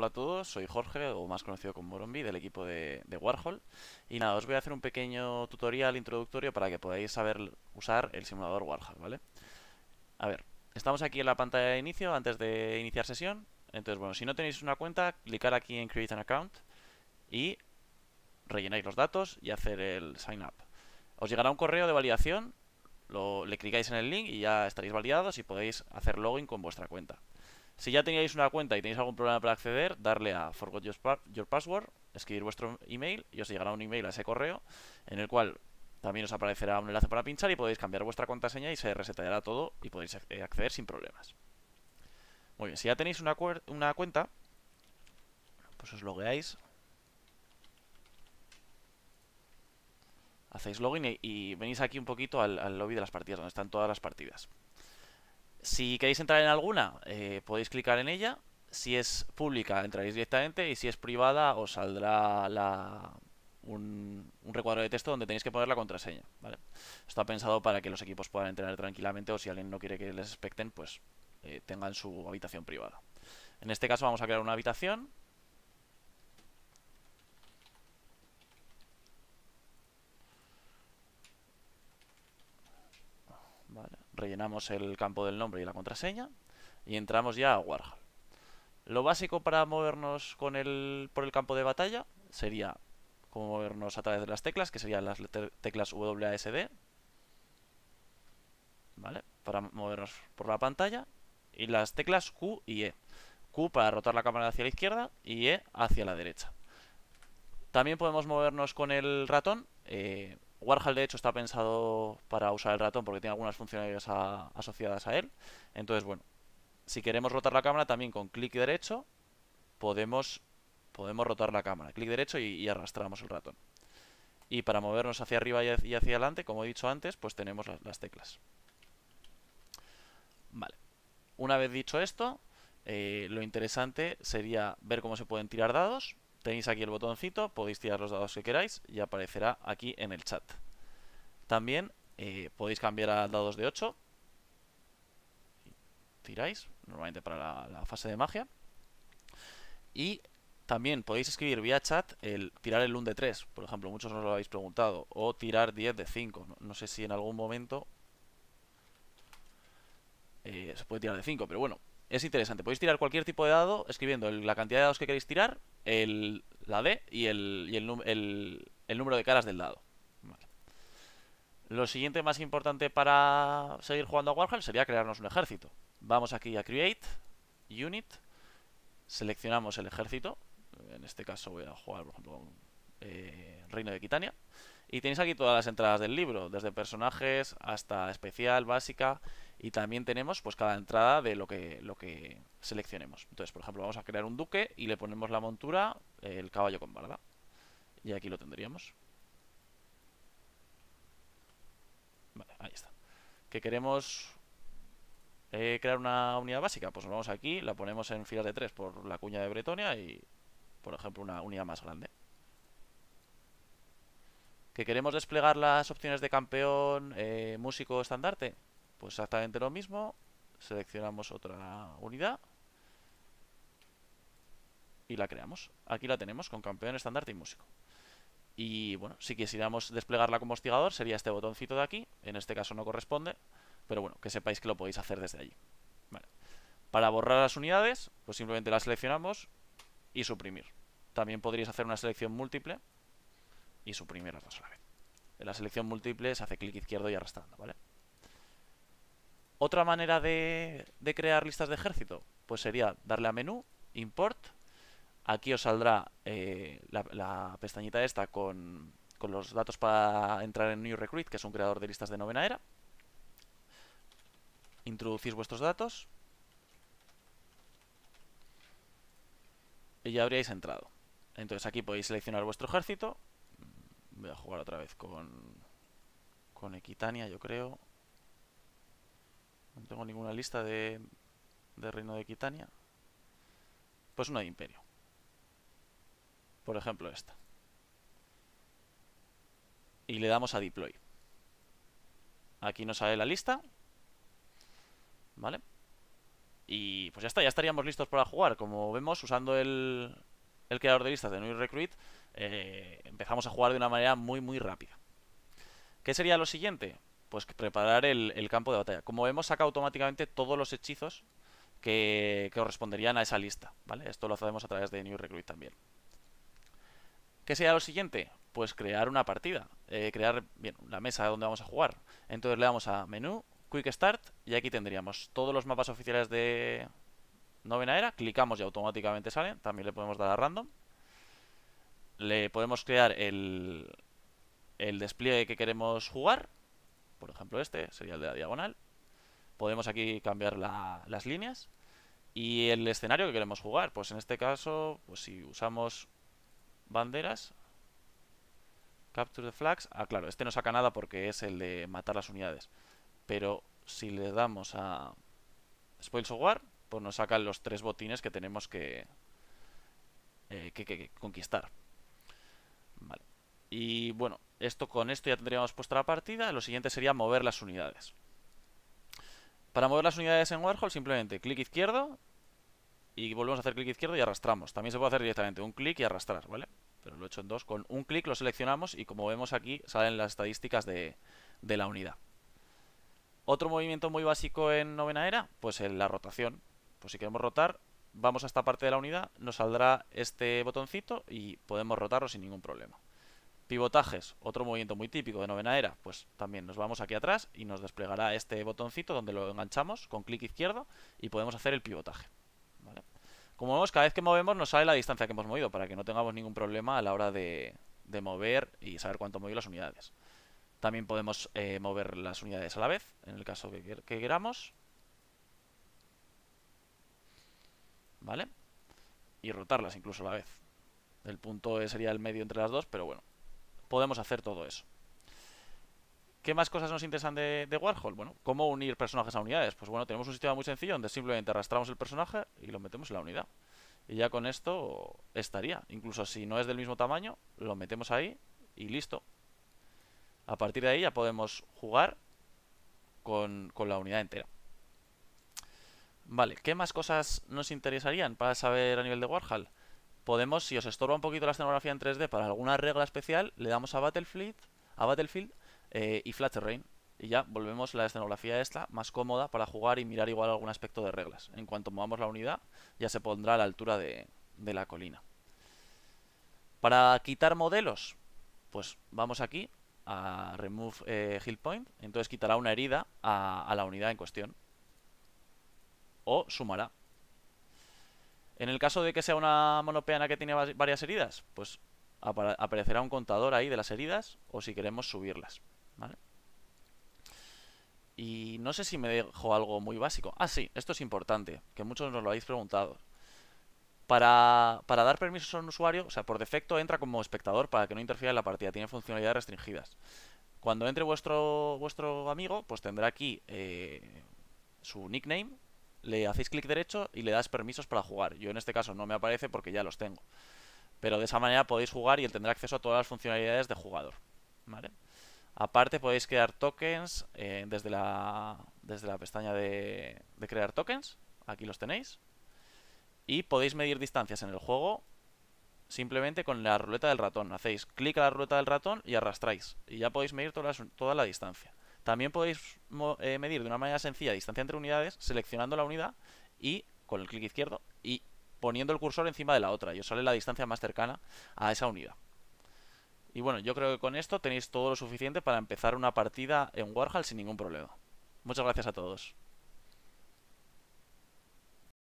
Hola a todos, soy Jorge, o más conocido como Morombi, del equipo de, Warhol. Y nada, os voy a hacer un pequeño tutorial introductorio para que podáis saber usar el simulador Warhol, ¿vale? A ver, estamos aquí en la pantalla de inicio, antes de iniciar sesión. Entonces, bueno, si no tenéis una cuenta, clicar aquí en Create an Account y rellenáis los datos y hacer el Sign Up. Os llegará un correo de validación, le clicáis en el link y ya estaréis validados y podéis hacer login con vuestra cuenta. Si ya teníais una cuenta y tenéis algún problema para acceder, darle a Forgot Your, Password, escribir vuestro email y os llegará un email a ese correo en el cual también os aparecerá un enlace para pinchar y podéis cambiar vuestra contraseña y se reseteará todo y podéis eh, acceder sin problemas. Muy bien, si ya tenéis una, cuenta, pues os logueáis. Hacéis login y, venís aquí un poquito al lobby de las partidas, donde están todas las partidas. Si queréis entrar en alguna, eh, podéis clicar en ella. Si es pública, entraréis directamente y si es privada, os saldrá la, un, recuadro de texto donde tenéis que poner la contraseña. ¿vale? Está pensado para que los equipos puedan entrar tranquilamente o si alguien no quiere que les expecten, pues eh, tengan su habitación privada. En este caso vamos a crear una habitación rellenamos el campo del nombre y la contraseña y entramos ya a Warhol. Lo básico para movernos por el campo de batalla sería movernos a través de las teclas, que serían las teclas WASD, ¿vale? Para movernos por la pantalla, y las teclas Q y E. Q para rotar la cámara hacia la izquierda y E hacia la derecha. También podemos movernos con el ratón eh, Warhol de hecho está pensado para usar el ratón porque tiene algunas funcionalidades asociadas a él. Entonces, bueno, si queremos rotar la cámara también con clic derecho podemos, podemos rotar la cámara. Clic derecho y, arrastramos el ratón. Y para movernos hacia arriba y hacia adelante, como he dicho antes, pues tenemos las, teclas. Vale. Una vez dicho esto, eh, lo interesante sería ver cómo se pueden tirar dados. Tenéis aquí el botoncito, podéis tirar los dados que queráis y aparecerá aquí en el chat. También eh, podéis cambiar a dados de 8. Tiráis, normalmente para la, fase de magia. Y también podéis escribir vía chat el tirar el 1 de 3, por ejemplo, muchos nos lo habéis preguntado, o tirar 10 de 5. No, sé si en algún momento eh, se puede tirar de 5, pero bueno, es interesante. Podéis tirar cualquier tipo de dado escribiendo la cantidad de dados que queréis tirar el, la D y, el, número de caras del dado. Lo siguiente más importante para seguir jugando a Warhammer sería crearnos un ejército. Vamos aquí a Create, Unit, seleccionamos el ejército. En este caso voy a jugar, por ejemplo, eh, Reino de Quitania. Y tenéis aquí todas las entradas del libro, desde personajes hasta especial, básica y también tenemos pues cada entrada de lo que, lo que seleccionemos. Entonces, por ejemplo, vamos a crear un duque y le ponemos la montura, el caballo con barda. Y aquí lo tendríamos. Vale, ahí está. Que queremos eh, crear una unidad básica, pues nos vamos aquí, la ponemos en filas de 3 por la cuña de Bretonia y, por ejemplo, una unidad más grande. Que queremos desplegar las opciones de campeón, eh, músico, estandarte, pues exactamente lo mismo. Seleccionamos otra unidad. Y la creamos. Aquí la tenemos con campeón estandarte y músico. Y bueno, si quisiéramos desplegarla como hostigador sería este botoncito de aquí. En este caso no corresponde. Pero bueno, que sepáis que lo podéis hacer desde allí. Para borrar las unidades, pues simplemente las seleccionamos y suprimir. También podríais hacer una selección múltiple y suprimir dos a la vez. En la selección múltiple se hace clic izquierdo y arrastrando, ¿vale? Otra manera de, crear listas de ejército, pues sería darle a menú, import. Aquí os saldrá eh, la, pestañita esta con, los datos para entrar en New Recruit, que es un creador de listas de novena era. Introducís vuestros datos. Y ya habríais entrado. Entonces aquí podéis seleccionar vuestro ejército. Voy a jugar otra vez con, con Equitania, yo creo. No tengo ninguna lista de, reino de Quitania. Pues una de imperio. Por ejemplo esta. Y le damos a deploy. Aquí nos sale la lista. ¿Vale? Y pues ya está, ya estaríamos listos para jugar. Como vemos, usando el, el creador de listas de New Recruit, eh, empezamos a jugar de una manera muy, muy rápida. ¿Qué sería lo siguiente? pues preparar el, campo de batalla. Como vemos, saca automáticamente todos los hechizos que, corresponderían a esa lista, ¿vale? Esto lo hacemos a través de New Recruit también. ¿Qué sería lo siguiente? Pues crear una partida, eh, crear bien, la mesa donde vamos a jugar. Entonces le damos a menú, Quick Start, y aquí tendríamos todos los mapas oficiales de Novena Era, clicamos y automáticamente salen, también le podemos dar a Random. Le podemos crear el, el despliegue que queremos jugar, por ejemplo, este sería el de la diagonal. Podemos aquí cambiar las líneas. Y el escenario que queremos jugar. Pues en este caso, pues si usamos banderas, Capture the flags. Ah, claro, este no saca nada porque es el de matar las unidades. Pero si le damos a spoil software. pues nos sacan los tres botines que tenemos eh, que, que, que conquistar. Vale. Y bueno, esto con esto ya tendríamos puesta la partida. Lo siguiente sería mover las unidades. Para mover las unidades en Warhol, simplemente clic izquierdo y volvemos a hacer clic izquierdo y arrastramos. También se puede hacer directamente un clic y arrastrar, ¿vale? Pero lo he hecho en dos. Con un clic lo seleccionamos y como vemos aquí salen las estadísticas de, la unidad. Otro movimiento muy básico en novena era, pues en la rotación. Pues si queremos rotar, vamos a esta parte de la unidad, nos saldrá este botoncito y podemos rotarlo sin ningún problema. Pivotajes, otro movimiento muy típico de novena era, pues también nos vamos aquí atrás y nos desplegará este botoncito donde lo enganchamos con clic izquierdo y podemos hacer el pivotaje. Como vemos, cada vez que movemos nos sale la distancia que hemos movido para que no tengamos ningún problema a la hora de, mover y saber cuánto movido las unidades. También podemos eh, mover las unidades a la vez, en el caso que, que queramos. ¿Vale? Y rotarlas incluso a la vez. El punto e sería el medio entre las dos, pero bueno podemos hacer todo eso. ¿Qué más cosas nos interesan de, Warhol? Bueno, ¿cómo unir personajes a unidades? Pues bueno, tenemos un sistema muy sencillo donde simplemente arrastramos el personaje y lo metemos en la unidad. Y ya con esto estaría. Incluso si no es del mismo tamaño, lo metemos ahí y listo. A partir de ahí ya podemos jugar con, con la unidad entera. Vale, ¿qué más cosas nos interesarían para saber a nivel de Warhol? podemos, si os estorba un poquito la escenografía en 3D para alguna regla especial, le damos a Battlefield, a Battlefield eh, y Flat Terrain. Y ya volvemos la escenografía esta más cómoda para jugar y mirar igual algún aspecto de reglas. En cuanto movamos la unidad, ya se pondrá a la altura de, la colina. Para quitar modelos, pues vamos aquí a Remove eh, Hill Point. Entonces quitará una herida a la unidad en cuestión. O sumará en el caso de que sea una monopeana que tiene varias heridas, pues aparecerá un contador ahí de las heridas o si queremos subirlas. Y no sé si me dejo algo muy básico. Ah, sí, esto es importante, que muchos nos lo habéis preguntado. Para, dar permisos a un usuario, o sea, por defecto entra como espectador para que no interfiera en la partida, tiene funcionalidades restringidas. Cuando entre vuestro, vuestro amigo, pues tendrá aquí eh, su nickname, le hacéis clic derecho y le das permisos para jugar. Yo en este caso no me aparece porque ya los tengo. Pero de esa manera podéis jugar y él tendrá acceso a todas las funcionalidades de jugador. Aparte podéis crear tokens eh, desde, la, desde la pestaña de, crear tokens. Aquí los tenéis. Y podéis medir distancias en el juego simplemente con la ruleta del ratón. Hacéis clic a la ruleta del ratón y arrastráis. Y ya podéis medir toda la distancia. También podéis eh, medir de una manera sencilla distancia entre unidades seleccionando la unidad y con el clic izquierdo y poniendo el cursor encima de la otra y os sale la distancia más cercana a esa unidad. Y bueno, yo creo que con esto tenéis todo lo suficiente para empezar una partida en Warhall sin ningún problema. Muchas gracias a todos.